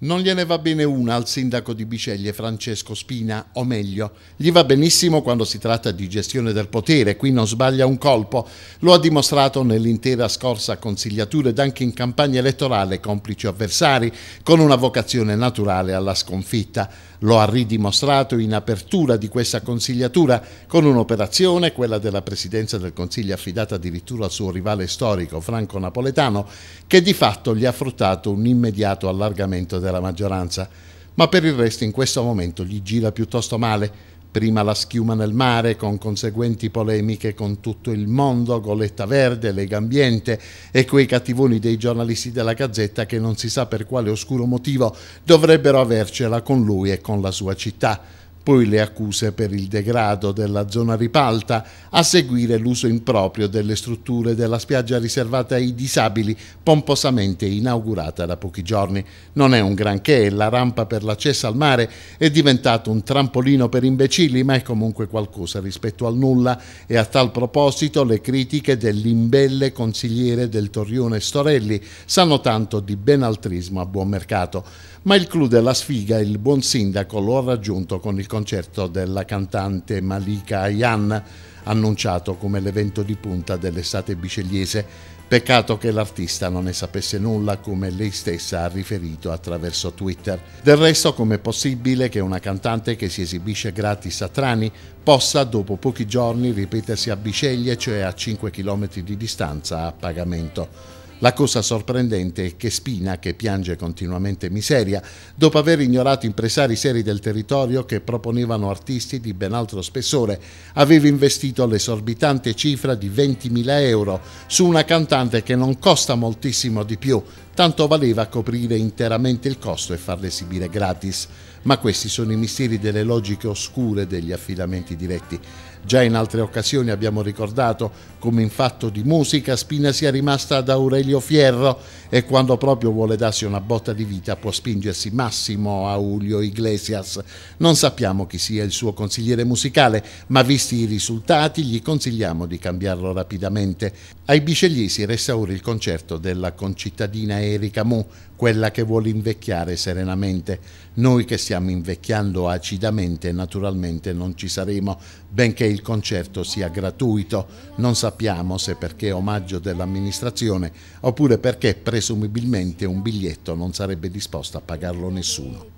Non gliene va bene una al sindaco di Biceglie Francesco Spina, o meglio, gli va benissimo quando si tratta di gestione del potere, qui non sbaglia un colpo, lo ha dimostrato nell'intera scorsa consigliatura ed anche in campagna elettorale complici avversari, con una vocazione naturale alla sconfitta. Lo ha ridimostrato in apertura di questa consigliatura con un'operazione, quella della presidenza del Consiglio affidata addirittura al suo rivale storico Franco Napoletano, che di fatto gli ha fruttato un immediato allargamento del della maggioranza, ma per il resto in questo momento gli gira piuttosto male. Prima la schiuma nel mare, con conseguenti polemiche con tutto il mondo, Goletta Verde, Lega Ambiente e quei cattivoni dei giornalisti della Gazzetta che non si sa per quale oscuro motivo dovrebbero avercela con lui e con la sua città poi le accuse per il degrado della zona ripalta, a seguire l'uso improprio delle strutture della spiaggia riservata ai disabili, pomposamente inaugurata da pochi giorni. Non è un granché, la rampa per l'accesso al mare è diventato un trampolino per imbecilli, ma è comunque qualcosa rispetto al nulla e a tal proposito le critiche dell'imbelle consigliere del Torrione Storelli sanno tanto di benaltrismo a buon mercato. Ma il clou della sfiga il buon sindaco lo ha raggiunto con il consiglio concerto della cantante Malika Ayan, annunciato come l'evento di punta dell'estate bicelliese. Peccato che l'artista non ne sapesse nulla come lei stessa ha riferito attraverso Twitter. Del resto com'è possibile che una cantante che si esibisce gratis a Trani possa dopo pochi giorni ripetersi a Biceglie, cioè a 5 km di distanza a pagamento? La cosa sorprendente è che Spina, che piange continuamente miseria, dopo aver ignorato impresari seri del territorio che proponevano artisti di ben altro spessore, aveva investito l'esorbitante cifra di 20.000 euro su una cantante che non costa moltissimo di più, tanto valeva coprire interamente il costo e farle esibire gratis. Ma questi sono i misteri delle logiche oscure degli affidamenti diretti. Già in altre occasioni abbiamo ricordato come in fatto di musica Spina sia rimasta ad Aurelio Fierro e quando proprio vuole darsi una botta di vita può spingersi massimo a Julio Iglesias. Non sappiamo chi sia il suo consigliere musicale, ma visti i risultati gli consigliamo di cambiarlo rapidamente. Ai bicelliesi restauri il concerto della concittadina e Valéry Camus, quella che vuole invecchiare serenamente. Noi che stiamo invecchiando acidamente naturalmente non ci saremo, benché il concerto sia gratuito. Non sappiamo se perché omaggio dell'amministrazione oppure perché presumibilmente un biglietto non sarebbe disposto a pagarlo nessuno.